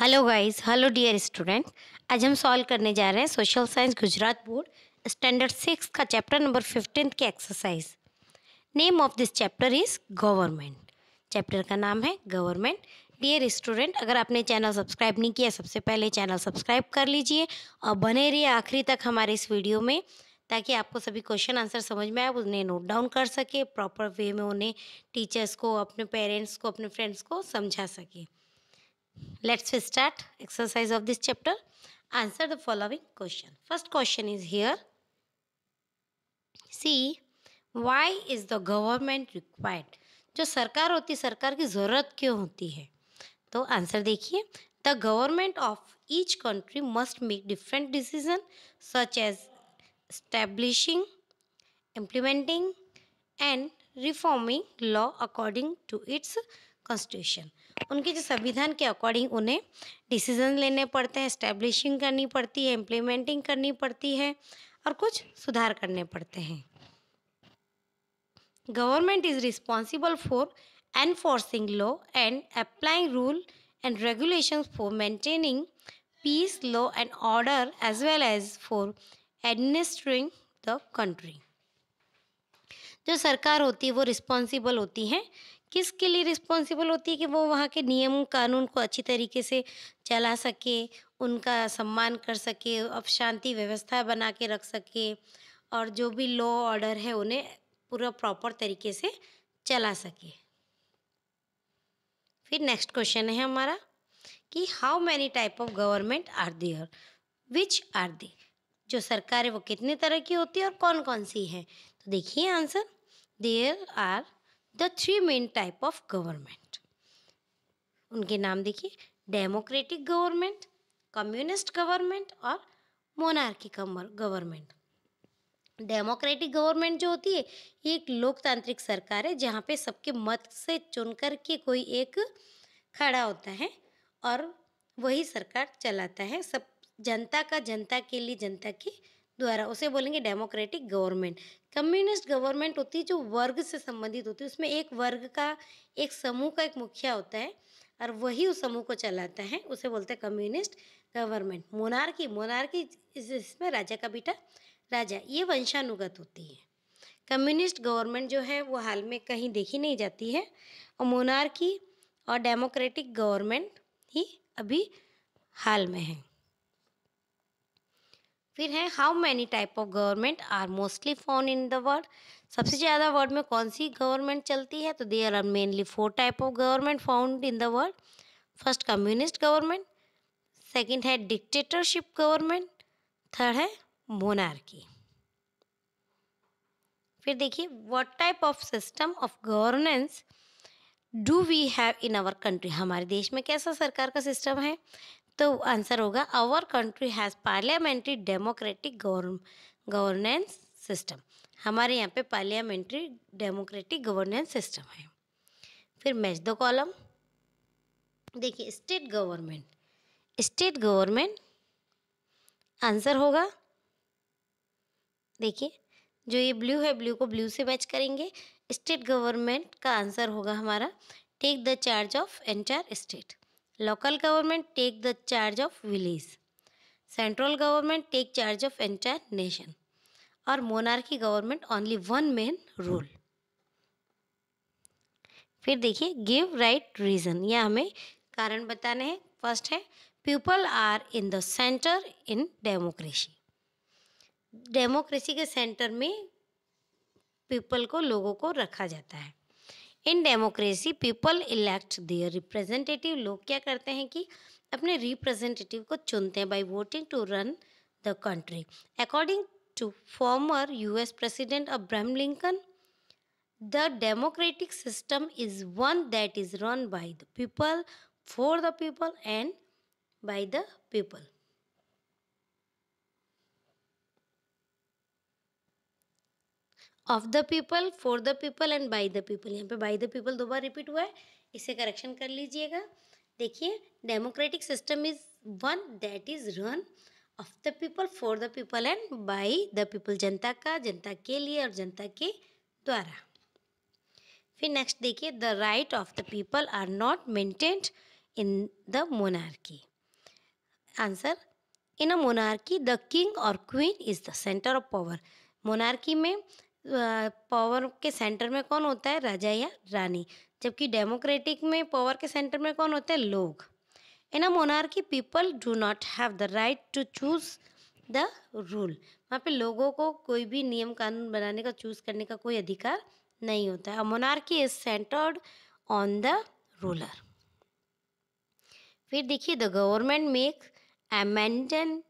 Hello guys hello dear student आज हम solve करने जा रहे हैं social science Gujarat board standard six का चैप्टर नंबर फिफ्टीन की exercise name of this chapter is government chapter का नाम है गवर्नमेंट डियर स्टूडेंट अगर आपने चैनल सब्सक्राइब नहीं किया सबसे पहले चैनल सब्सक्राइब कर लीजिए और बने रहिए आखिरी तक हमारे इस वीडियो में ताकि आपको सभी क्वेश्चन आंसर समझ में आए उन्हें नोट डाउन कर सके प्रॉपर वे में उन्हें टीचर्स को अपने पेरेंट्स को अपने फ्रेंड्स को समझा सके Let's start exercise of this chapter. Answer the following question. First question is here. See, why is the government required? जो सरकार होती सरकार की ज़रूरत क्यों होती है तो आंसर देखिए the government of each country must make different decision such as establishing implementing and reforming law according to its constitution उनके जो संविधान के अकॉर्डिंग उन्हें डिसीजन लेने पड़ते हैं इस्टेब्लिशिंग करनी पड़ती है इम्प्लीमेंटिंग करनी पड़ती है और कुछ सुधार करने पड़ते हैं government is responsible for enforcing law and applying rule and regulation for maintaining peace law and order as well as for administering the country जो सरकार होती है वो रिस्पॉन्सिबल होती है किसके लिए रिस्पॉन्सिबल होती है कि वो वहाँ के नियम कानून को अच्छी तरीके से चला सके उनका सम्मान कर सके अब शांति व्यवस्था बना के रख सके और जो भी लॉ ऑर्डर है उन्हें पूरा प्रॉपर तरीके से चला सके फिर नेक्स्ट क्वेश्चन है हमारा कि how many type of government are there which are they जो सरकार है वो कितने तरह की होती है और कौन कौन सी है तो देखिए answer there are the three main type of government उनके नाम देखिए डेमोक्रेटिक गवर्नमेंट कम्युनिस्ट गवर्नमेंट और मोनार्की गवर्नमेंट डेमोक्रेटिक गवर्नमेंट जो होती है ये एक लोकतांत्रिक सरकार है जहाँ पे सबके मत से चुन कर के कोई एक खड़ा होता है और वही सरकार चलाता है सब जनता का जनता के लिए जनता की द्वारा उसे बोलेंगे डेमोक्रेटिक गवर्नमेंट कम्युनिस्ट गवर्नमेंट होती है जो वर्ग से संबंधित होती है उसमें एक वर्ग का एक समूह का एक मुखिया होता है और वही उस समूह को चलाता है उसे बोलते हैं कम्युनिस्ट गवर्नमेंट मोनार्की मोनार्की इसमें राजा का बेटा राजा ये वंशानुगत होती है कम्युनिस्ट गवर्नमेंट जो है वो हाल में कहीं देखी नहीं जाती है और मोनार्की और डेमोक्रेटिक गवर्नमेंट ही अभी हाल में है फिर है how many type of government are mostly found in the world सबसे ज़्यादा वर्ल्ड में कौन सी गवर्नमेंट चलती है तो they are mainly four type of government found in the world first communist government second है डिक्टेटरशिप गवर्नमेंट थर्ड है monarchy फिर देखिए what type of system of governance do we have in our country हमारे देश में कैसा सरकार का सिस्टम है तो आंसर होगा our country has parliamentary democratic governance system हमारे यहाँ पे पार्लियामेंट्री डेमोक्रेटिक गवर्नेंस सिस्टम है फिर मैच दो कॉलम देखिए state government state government answer होगा देखिए जो ये ब्लू है ब्लू को ब्लू से मैच करेंगे स्टेट गवर्नमेंट का आंसर होगा हमारा take the charge of entire state local government take the charge of village central government take charge of entire nation or monarchy government only one man rule फिर देखिए give right reason यह हमें कारण बताने हैं first है people are in the centre in democracy democracy के centre में पीपल को लोगों को रखा जाता है in democracy people elect their representative लोग क्या करते हैं कि अपने रिप्रेजेंटेटिव को चुनते हैं by voting to run the country according to former U S president Abraham Lincoln the democratic system is one that is run by the people for the people and by the people of the people for the people and by the people यहाँ पे by the people दो बार repeat हुआ है इसे correction कर लीजिएगा देखिए democratic system is one that is run of the people for the people and by the people जनता का जनता के लिए और जनता के द्वारा फिर नेक्स्ट देखिए the right of the people are not maintained in the monarchy answer in a monarchy the king और queen is the centre of power monarchy में पावर के सेंटर में कौन होता है राजा या रानी जबकि डेमोक्रेटिक में पावर के सेंटर में कौन होता है लोग in a monarchy people do not have the right to choose the rule वहाँ पे लोगों को कोई भी नियम कानून बनाने का चूज करने का कोई अधिकार नहीं होता है monarchy is centred on the ruler फिर देखिए the government make amendment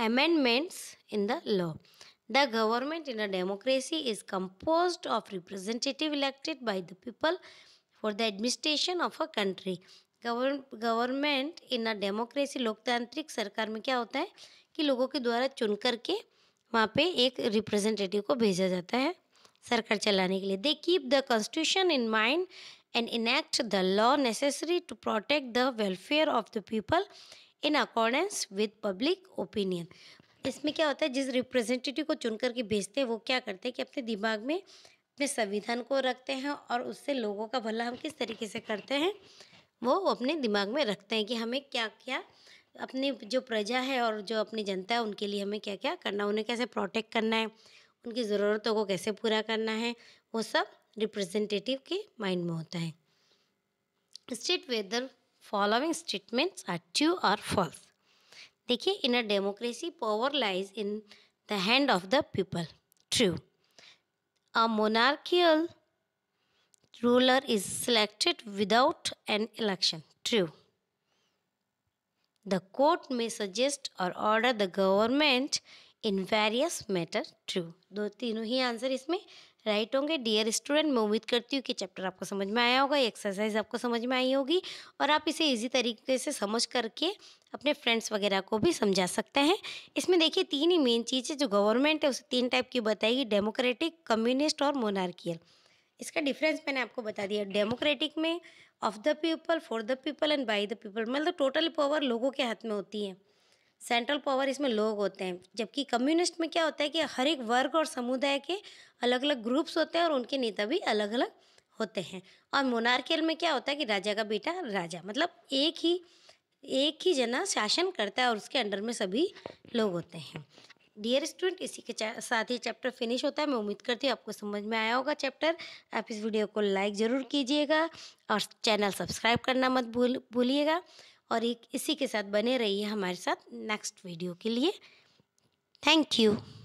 amendments in the law The government in a democracy is composed of representatives elected by the people for the administration of a country. Government in a democracy लोकतांत्रिक सरकार में क्या होता है कि लोगों के द्वारा चुन करके वहाँ पे एक रिप्रेजेंटेटिव को भेजा जाता है सरकार चलाने के लिए they keep the constitution in mind and enact the law necessary to protect the welfare of the people in accordance with public opinion इसमें क्या होता है जिस रिप्रेजेंटेटिव को चुन करके भेजते हैं वो क्या करते हैं कि अपने दिमाग में अपने संविधान को रखते हैं और उससे लोगों का भला हम किस तरीके से करते हैं वो अपने दिमाग में रखते हैं कि हमें क्या क्या अपनी जो प्रजा है और जो अपनी जनता है उनके लिए हमें क्या क्या करना है उन्हें कैसे प्रोटेक्ट करना है उनकी ज़रूरतों को कैसे पूरा करना है वो सब रिप्रेजेंटेटिव के माइंड में होता है state whether following statements are true और फॉल्स देखिए in a democracy power lies in the hand of the people true a monarchial ruler is selected without an election true the court may suggest or order the government in various matter true दो तीनों ही answer इसमें right होंगे dear student मैं उम्मीद करती हूँ कि चैप्टर आपको समझ में आया होगा एक्सरसाइज आपको समझ में आई होगी और आप इसे इजी तरीके से समझ करके अपने फ्रेंड्स वगैरह को भी समझा सकते हैं इसमें देखिए तीन ही मेन चीज़ें जो गवर्नमेंट है उसे तीन टाइप की बताएगी डेमोक्रेटिक कम्युनिस्ट और मोनार्कियल इसका डिफरेंस मैंने आपको बता दिया डेमोक्रेटिक में of the people for the people and by the people मतलब टोटल पावर लोगों के हाथ में होती है सेंट्रल पावर इसमें लोग होते हैं जबकि कम्युनिस्ट में क्या होता है कि हर एक वर्ग और समुदाय के अलग अलग ग्रुप्स होते हैं और उनके नेता भी अलग अलग होते हैं और मोनार्कियल में क्या होता है कि राजा का बेटा राजा मतलब एक ही एक ही जना शासन करता है और उसके अंडर में सभी लोग होते हैं डियर स्टूडेंट इसी के साथ ही चैप्टर फिनिश होता है मैं उम्मीद करती हूँ आपको समझ में आया होगा चैप्टर आप इस वीडियो को लाइक ज़रूर कीजिएगा और चैनल सब्सक्राइब करना मत भूल भूलिएगा और एक इसी के साथ बने रहिए हमारे साथ नेक्स्ट वीडियो के लिए थैंक यू